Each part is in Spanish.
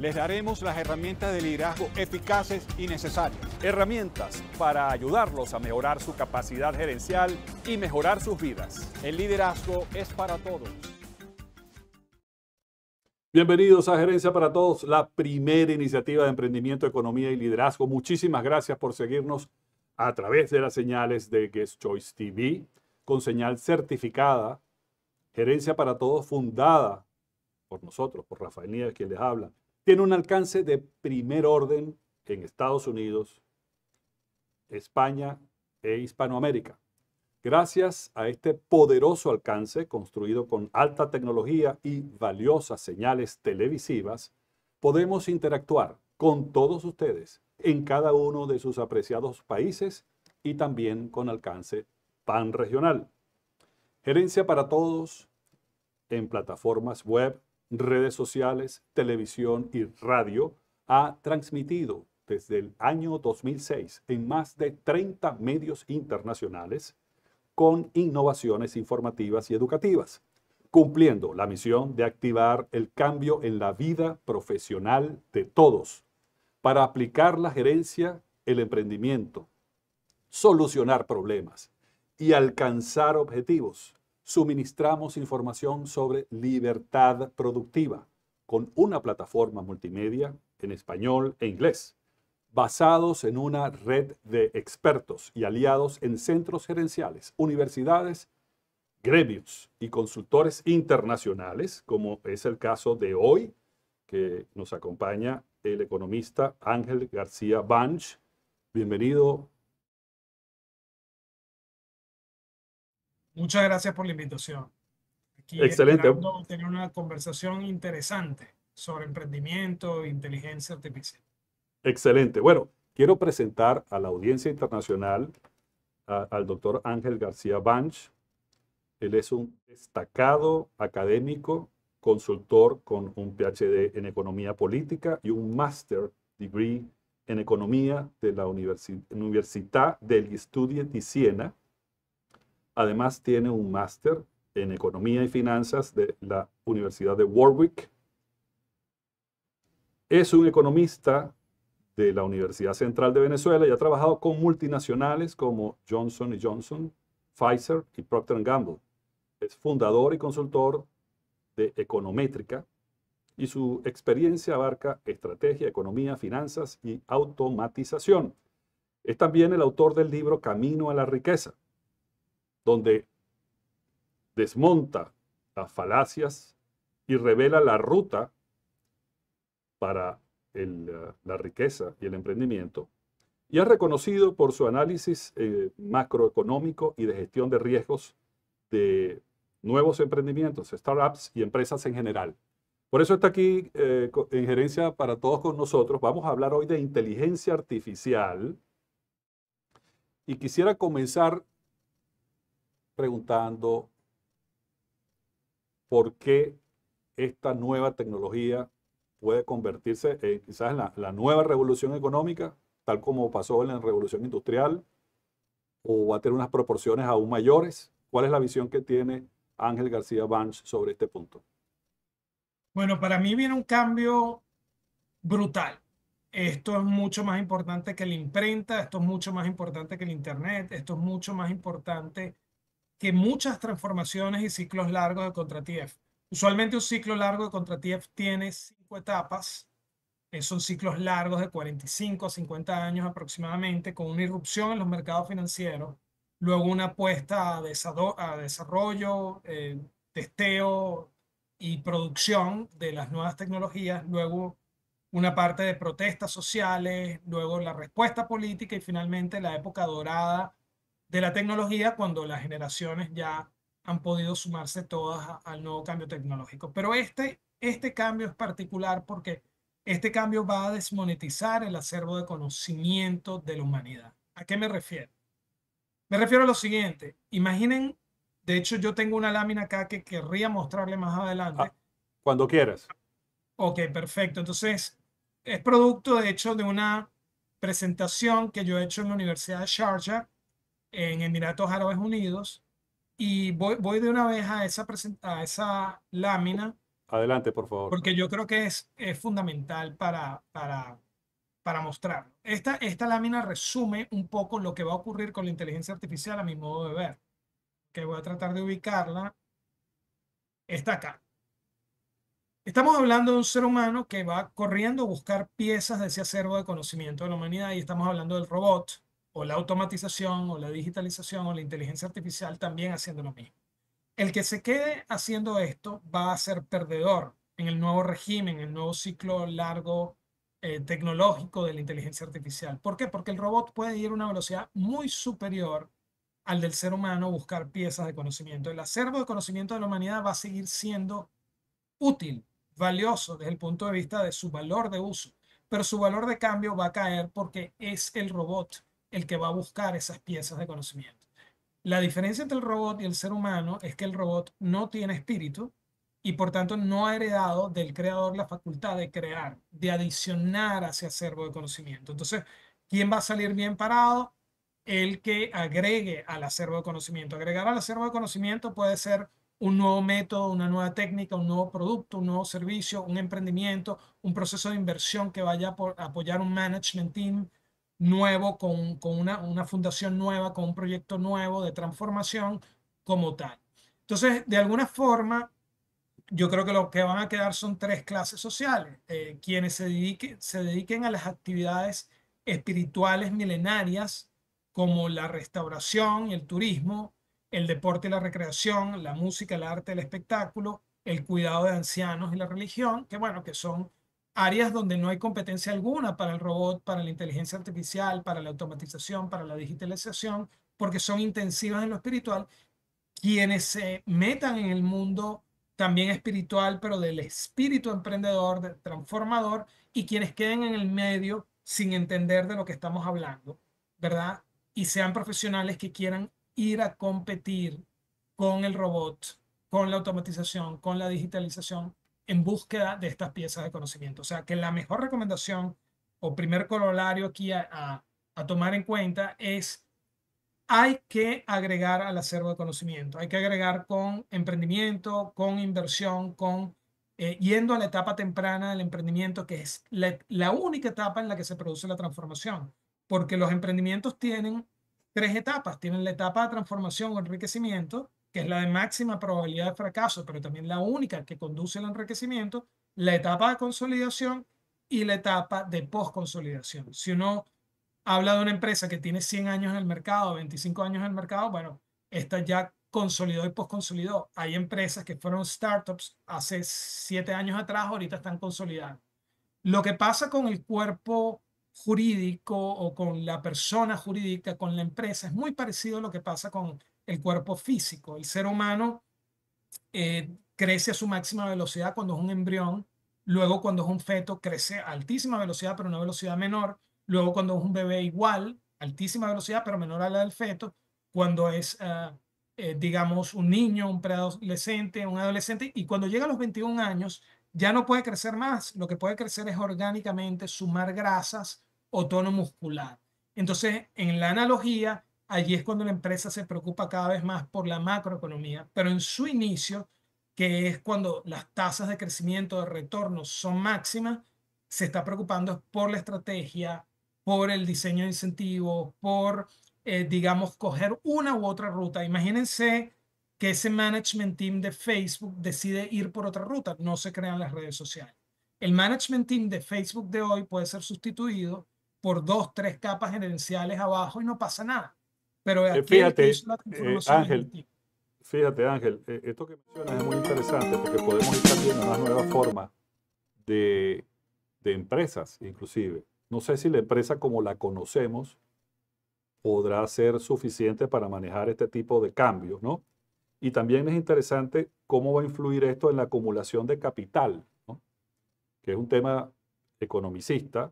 les daremos las herramientas de liderazgo eficaces y necesarias. Herramientas para ayudarlos a mejorar su capacidad gerencial y mejorar sus vidas. El liderazgo es para todos. Bienvenidos a Gerencia para Todos, la primera iniciativa de emprendimiento, economía y liderazgo. Muchísimas gracias por seguirnos a través de las señales de Guest Choice TV, con señal certificada, Gerencia para Todos fundada por nosotros, por Rafael Nieves, quien les habla, tiene un alcance de primer orden en Estados Unidos, España e Hispanoamérica. Gracias a este poderoso alcance construido con alta tecnología y valiosas señales televisivas, podemos interactuar con todos ustedes en cada uno de sus apreciados países y también con alcance regional. Gerencia para todos en plataformas web redes sociales, televisión y radio, ha transmitido desde el año 2006 en más de 30 medios internacionales con innovaciones informativas y educativas, cumpliendo la misión de activar el cambio en la vida profesional de todos para aplicar la gerencia, el emprendimiento, solucionar problemas y alcanzar objetivos suministramos información sobre libertad productiva con una plataforma multimedia en español e inglés, basados en una red de expertos y aliados en centros gerenciales, universidades, gremios y consultores internacionales, como es el caso de hoy, que nos acompaña el economista Ángel García Banch. Bienvenido, Muchas gracias por la invitación. Aquí Excelente. Tener una conversación interesante sobre emprendimiento e inteligencia artificial. Excelente. Bueno, quiero presentar a la audiencia internacional al doctor Ángel García Banch. Él es un destacado académico, consultor con un PhD en economía política y un master degree en economía de la Universidad del Estudio de Siena Además, tiene un máster en Economía y Finanzas de la Universidad de Warwick. Es un economista de la Universidad Central de Venezuela y ha trabajado con multinacionales como Johnson Johnson, Pfizer y Procter Gamble. Es fundador y consultor de Econométrica y su experiencia abarca estrategia, economía, finanzas y automatización. Es también el autor del libro Camino a la Riqueza, donde desmonta las falacias y revela la ruta para eh, la riqueza y el emprendimiento. Y es reconocido por su análisis eh, macroeconómico y de gestión de riesgos de nuevos emprendimientos, startups y empresas en general. Por eso está aquí eh, en Gerencia para Todos con nosotros. Vamos a hablar hoy de inteligencia artificial. Y quisiera comenzar preguntando por qué esta nueva tecnología puede convertirse en eh, quizás en la, nueva revolución económica, tal como pasó en la revolución industrial, o va a tener unas proporciones aún mayores. ¿Cuál es la visión que tiene Ángel García Banch sobre este punto? Bueno, para mí viene un cambio brutal. Esto es mucho más importante que la imprenta, esto es mucho más importante que el Internet, esto es mucho más importante que muchas transformaciones y ciclos largos de contratief. Usualmente un ciclo largo de contratief tiene cinco etapas. Eh, son ciclos largos de 45 a 50 años aproximadamente, con una irrupción en los mercados financieros, luego una apuesta a, desarrollo, eh, testeo y producción de las nuevas tecnologías, luego una parte de protestas sociales, luego la respuesta política y finalmente la época dorada de la tecnología cuando las generaciones ya han podido sumarse todas al nuevo cambio tecnológico. Pero este, este cambio es particular porque este cambio va a desmonetizar el acervo de conocimiento de la humanidad. ¿A qué me refiero? Me refiero a lo siguiente. Imaginen, de hecho yo tengo una lámina acá que querría mostrarle más adelante. Ah, cuando quieras. Ok, perfecto. Entonces, es producto de hecho de una presentación que yo he hecho en la Universidad de Sharjah en Emiratos Árabes Unidos. Y voy, voy de una vez a esa, a esa lámina. Adelante, por favor. Porque yo creo que es, es fundamental para, para, para mostrarlo. Esta, esta lámina resume un poco lo que va a ocurrir con la inteligencia artificial a mi modo de ver. Que voy a tratar de ubicarla. Está acá. Estamos hablando de un ser humano que va corriendo a buscar piezas de ese acervo de conocimiento de la humanidad y estamos hablando del robot o la automatización o la digitalización o la inteligencia artificial también haciendo lo mismo. El que se quede haciendo esto va a ser perdedor en el nuevo régimen, en el nuevo ciclo largo eh, tecnológico de la inteligencia artificial. ¿Por qué? Porque el robot puede ir a una velocidad muy superior al del ser humano buscar piezas de conocimiento. El acervo de conocimiento de la humanidad va a seguir siendo útil, valioso desde el punto de vista de su valor de uso, pero su valor de cambio va a caer porque es el robot el que va a buscar esas piezas de conocimiento. La diferencia entre el robot y el ser humano es que el robot no tiene espíritu y por tanto no ha heredado del creador la facultad de crear, de adicionar a ese acervo de conocimiento. Entonces, ¿quién va a salir bien parado? El que agregue al acervo de conocimiento. Agregar al acervo de conocimiento puede ser un nuevo método, una nueva técnica, un nuevo producto, un nuevo servicio, un emprendimiento, un proceso de inversión que vaya a apoyar un management team nuevo, con, una, fundación nueva, con un proyecto nuevo de transformación como tal. Entonces, de alguna forma, yo creo que lo que van a quedar son tres clases sociales. Eh, quienes se dediquen, a las actividades espirituales milenarias como la restauración el turismo, el deporte y la recreación, la música, el arte, el espectáculo, el cuidado de ancianos y la religión, que bueno, que son áreas donde no hay competencia alguna para el robot, para la inteligencia artificial, para la automatización, para la digitalización, porque son intensivas en lo espiritual, quienes se metan en el mundo también espiritual, pero del espíritu emprendedor, transformador, y quienes queden en el medio sin entender de lo que estamos hablando, ¿verdad? Y sean profesionales que quieran ir a competir con el robot, con la automatización, con la digitalización, en búsqueda de estas piezas de conocimiento. O sea, que la mejor recomendación o primer corolario aquí a, tomar en cuenta es hay que agregar al acervo de conocimiento, hay que agregar con emprendimiento, con inversión, con eh, yendo a la etapa temprana del emprendimiento, que es la, única etapa en la que se produce la transformación, porque los emprendimientos tienen tres etapas, tienen la etapa de transformación o enriquecimiento, que es la de máxima probabilidad de fracaso, pero también la única que conduce al enriquecimiento, la etapa de consolidación y la etapa de posconsolidación. Si uno habla de una empresa que tiene 100 años en el mercado, 25 años en el mercado, bueno, esta ya consolidó y posconsolidó. Hay empresas que fueron startups hace 7 años atrás, ahorita están consolidadas. Lo que pasa con el cuerpo jurídico o con la persona jurídica, con la empresa, es muy parecido a lo que pasa con el cuerpo físico. El ser humano eh, crece a su máxima velocidad cuando es un embrión, luego cuando es un feto crece a altísima velocidad pero una velocidad menor, luego cuando es un bebé igual, altísima velocidad pero menor a la del feto, cuando es, ah, eh, digamos, un niño, un preadolescente, un adolescente, y cuando llega a los 21 años ya no puede crecer más, lo que puede crecer es orgánicamente sumar grasas o tono muscular. Entonces, en la analogía, allí es cuando la empresa se preocupa cada vez más por la macroeconomía, pero en su inicio, que es cuando las tasas de crecimiento, de retorno son máximas, se está preocupando por la estrategia, por el diseño de incentivos, por, eh, digamos, coger una u otra ruta. Imagínense que ese management team de Facebook decide ir por otra ruta, no se crean las redes sociales. El management team de Facebook de hoy puede ser sustituido por dos, tres capas gerenciales abajo y no pasa nada. Pero eh, fíjate, Ángel, fíjate eh, Ángel, esto que mencionas es muy interesante porque podemos estar viendo una nueva forma de, de empresas, inclusive. No sé si la empresa como la conocemos podrá ser suficiente para manejar este tipo de cambios, ¿no? Y también es interesante cómo va a influir esto en la acumulación de capital, ¿no? que es un tema economicista,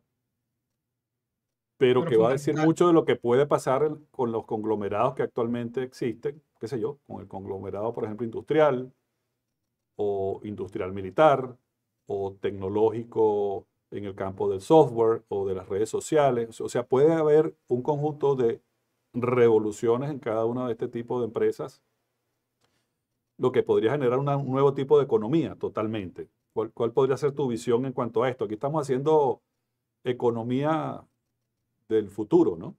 pero, que va a decir mucho de lo que puede pasar con los conglomerados que actualmente existen, qué sé yo, con el conglomerado, por ejemplo, industrial o industrial militar o tecnológico en el campo del software o de las redes sociales. O sea, puede haber un conjunto de revoluciones en cada una de este tipo de empresas, lo que podría generar un nuevo tipo de economía totalmente. ¿Cuál podría ser tu visión en cuanto a esto? Aquí estamos haciendo economía del futuro, ¿no?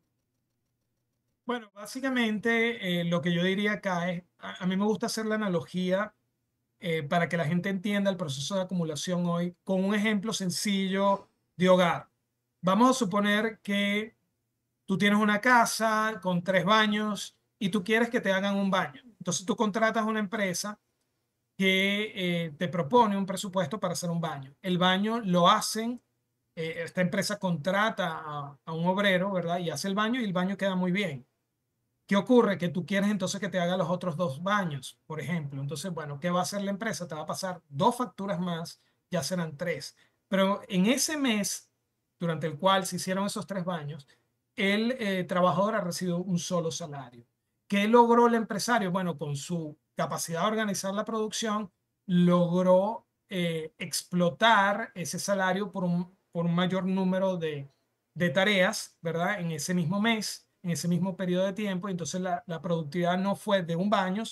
Bueno, básicamente eh, lo que yo diría acá es, a, mí me gusta hacer la analogía eh, para que la gente entienda el proceso de acumulación hoy con un ejemplo sencillo de hogar. Vamos a suponer que tú tienes una casa con tres baños y tú quieres que te hagan un baño. Entonces tú contratas una empresa que eh, te propone un presupuesto para hacer un baño. El baño lo hacen eh, esta empresa contrata a, un obrero, ¿verdad? Y hace el baño y el baño queda muy bien. ¿Qué ocurre? Que tú quieres entonces que te haga los otros dos baños, por ejemplo. Entonces, bueno, ¿qué va a hacer la empresa? Te va a pasar dos facturas más, ya serán tres. Pero en ese mes, durante el cual se hicieron esos tres baños, el eh, trabajador ha recibido un solo salario. ¿Qué logró el empresario? Bueno, con su capacidad de organizar la producción, logró eh, explotar ese salario por un por un mayor número de, de tareas, ¿verdad? En ese mismo mes, en ese mismo periodo de tiempo. Entonces la, la productividad no fue de un baño,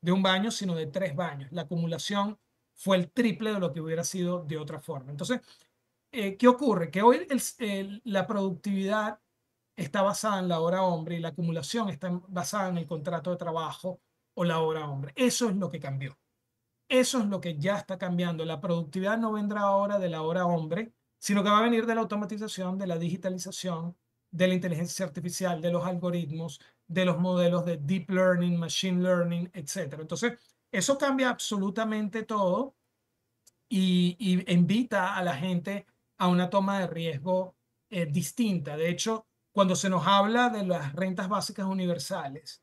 de un baño, sino de tres baños. La acumulación fue el triple de lo que hubiera sido de otra forma. Entonces, eh, ¿qué ocurre? Que hoy la productividad está basada en la hora hombre y la acumulación está basada en el contrato de trabajo o la hora hombre. Eso es lo que cambió. Eso es lo que ya está cambiando. La productividad no vendrá ahora de la hora hombre, sino que va a venir de la automatización, de la digitalización, de la inteligencia artificial, de los algoritmos, de los modelos de deep learning, machine learning, etc. Entonces, eso cambia absolutamente todo y, invita a la gente a una toma de riesgo eh, distinta. De hecho, cuando se nos habla de las rentas básicas universales,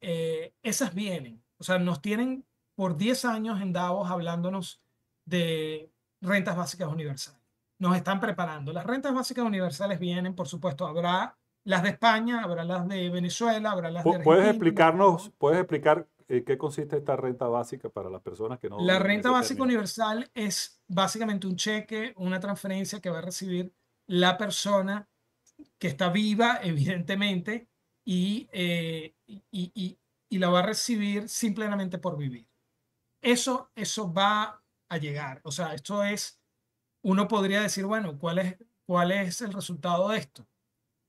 eh, esas vienen. O sea, nos tienen por 10 años en Davos hablándonos de rentas básicas universales nos están preparando. Las rentas básicas universales vienen, por supuesto, habrá las de España, habrá las de Venezuela, habrá las de ¿Puedes explicarnos, puedes explicar eh, qué consiste esta renta básica para las personas que no... La renta básica universal es básicamente un cheque, una transferencia que va a recibir la persona que está viva, evidentemente, eh, y, y, y la va a recibir simplemente por vivir. Eso, eso va a llegar. O sea, esto es uno podría decir, bueno, ¿cuál es, ¿cuál es el resultado de esto?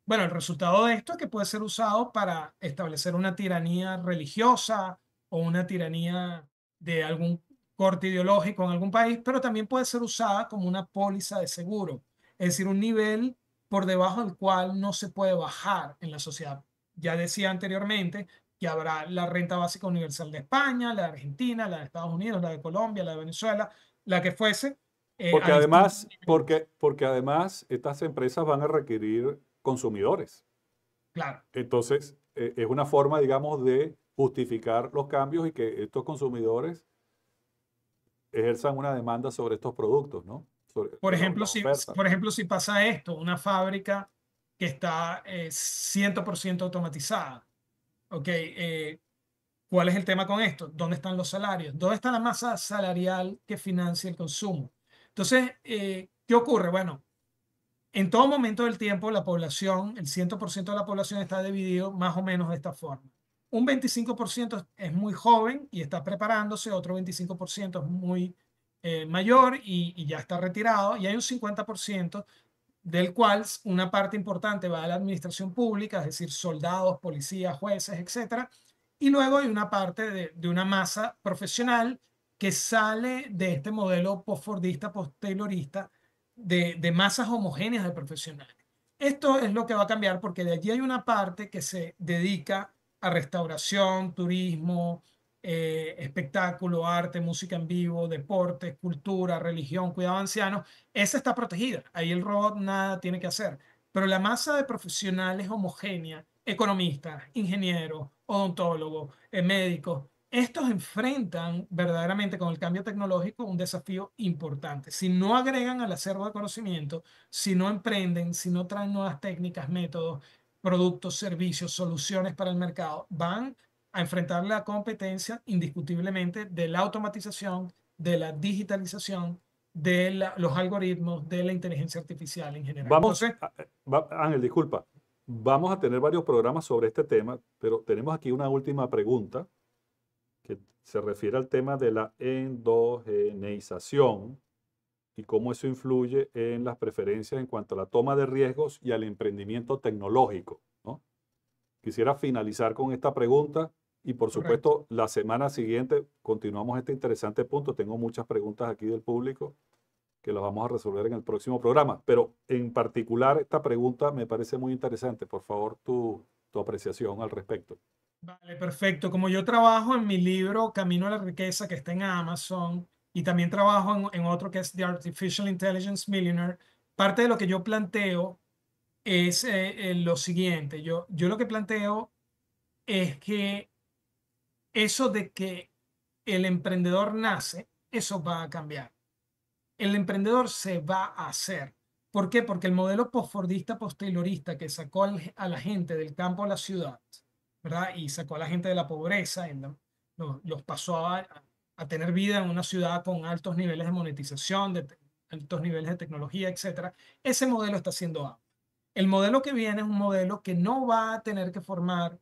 Bueno, el resultado de esto es que puede ser usado para establecer una tiranía religiosa o una tiranía de algún corte ideológico en algún país, pero también puede ser usada como una póliza de seguro, es decir, un nivel por debajo del cual no se puede bajar en la sociedad. Ya decía anteriormente que habrá la renta básica universal de España, la de Argentina, la de Estados Unidos, la de Colombia, la de Venezuela, la que fuese, eh, porque, además, porque, porque además estas empresas van a requerir consumidores. Claro. Entonces, eh, es una forma, digamos, de justificar los cambios y que estos consumidores ejerzan una demanda sobre estos productos, ¿no? por, ejemplo, si, por ejemplo, si pasa esto, una fábrica que está 100% eh, automatizada, ¿ok? ¿Cuál es el tema con esto? ¿Dónde están los salarios? ¿Dónde está la masa salarial que financia el consumo? Entonces, eh, ¿qué ocurre? Bueno, en todo momento del tiempo, la población, el 100% de la población está dividido más o menos de esta forma. Un 25% es muy joven y está preparándose, otro 25% es muy eh, mayor y, ya está retirado, y hay un 50% del cual una parte importante va a la administración pública, es decir, soldados, policías, jueces, etc. Y luego hay una parte de, de una masa profesional que sale de este modelo postfordista, post-taylorista, de, masas homogéneas de profesionales. Esto es lo que va a cambiar porque de allí hay una parte que se dedica a restauración, turismo, eh, espectáculo, arte, música en vivo, deportes, cultura, religión, cuidado ancianos. Esa está protegida. Ahí el robot nada tiene que hacer. Pero la masa de profesionales homogénea, economistas, ingenieros, odontólogos, eh, médicos, estos enfrentan verdaderamente con el cambio tecnológico un desafío importante. Si no agregan al acervo de conocimiento, si no emprenden, si no traen nuevas técnicas, métodos, productos, servicios, soluciones para el mercado, van a enfrentar la competencia indiscutiblemente de la automatización, de la digitalización, de los algoritmos, de la inteligencia artificial en general. Eh, disculpa. Vamos a tener varios programas sobre este tema, pero tenemos aquí una última pregunta se refiere al tema de la endogeneización y cómo eso influye en las preferencias en cuanto a la toma de riesgos y al emprendimiento tecnológico. Quisiera finalizar con esta pregunta y por supuesto la semana siguiente continuamos este interesante punto. Tengo muchas preguntas aquí del público que las vamos a resolver en el próximo programa, pero en particular esta pregunta me parece muy interesante. Por favor, tu apreciación al respecto. Vale, perfecto. Como yo trabajo en mi libro Camino a la Riqueza, que está en Amazon, y también trabajo en, otro que es The Artificial Intelligence Millionaire, parte de lo que yo planteo es eh, eh, lo siguiente. Yo, yo lo que planteo es que eso de que el emprendedor nace, eso va a cambiar. El emprendedor se va a hacer. ¿Por qué? Porque el modelo postfordista, posteriorista que sacó a la gente del campo a la ciudad, y sacó a la gente de la pobreza, los, pasó a, tener vida en una ciudad con altos niveles de monetización, de altos niveles de tecnología, etc. Ese modelo está siendo A. El modelo que viene es un modelo que no va a tener que formar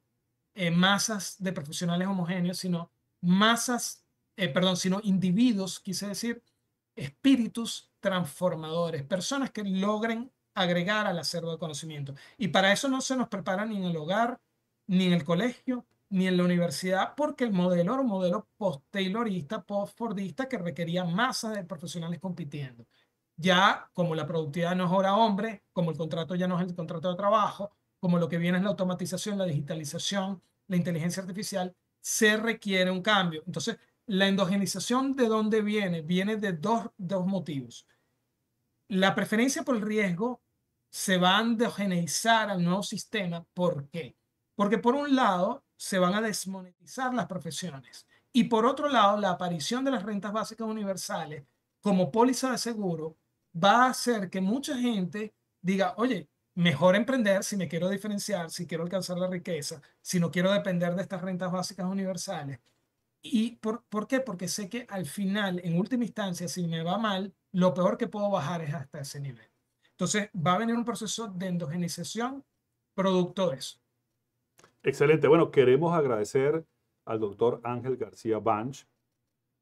eh, masas de profesionales homogéneos, sino masas, eh, perdón, sino individuos, quise decir, espíritus transformadores, personas que logren agregar al acervo de conocimiento. Y para eso no se nos prepara ni en el hogar, ni en el colegio, ni en la universidad, porque el modelo era un modelo post-taylorista, post-fordista, que requería masa de profesionales compitiendo. Ya como la productividad no es hora hombre, como el contrato ya no es el contrato de trabajo, como lo que viene es la automatización, la digitalización, la inteligencia artificial, se requiere un cambio. Entonces, la endogenización de dónde viene? Viene de dos, dos motivos. La preferencia por el riesgo se va a endogenizar al nuevo sistema. ¿Por qué? Porque por un lado se van a desmonetizar las profesiones y por otro lado la aparición de las rentas básicas universales como póliza de seguro va a hacer que mucha gente diga, oye, mejor emprender si me quiero diferenciar, si quiero alcanzar la riqueza, si no quiero depender de estas rentas básicas universales. ¿Y por, qué? Porque sé que al final, en última instancia, si me va mal, lo peor que puedo bajar es hasta ese nivel. Entonces, va a venir un proceso de endogenización productores. Excelente. Bueno, queremos agradecer al doctor Ángel García Banch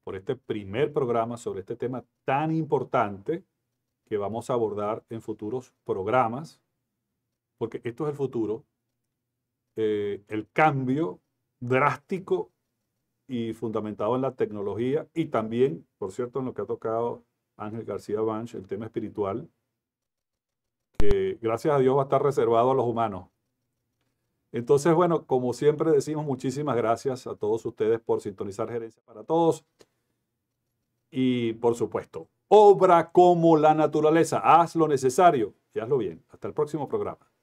por este primer programa sobre este tema tan importante que vamos a abordar en futuros programas, porque esto es el futuro, eh, el cambio drástico y fundamentado en la tecnología y también, por cierto, en lo que ha tocado Ángel García Banch, el tema espiritual, que gracias a Dios va a estar reservado a los humanos entonces, bueno, como siempre decimos, muchísimas gracias a todos ustedes por sintonizar Gerencia para Todos. Y por supuesto, obra como la naturaleza, haz lo necesario y hazlo bien. Hasta el próximo programa.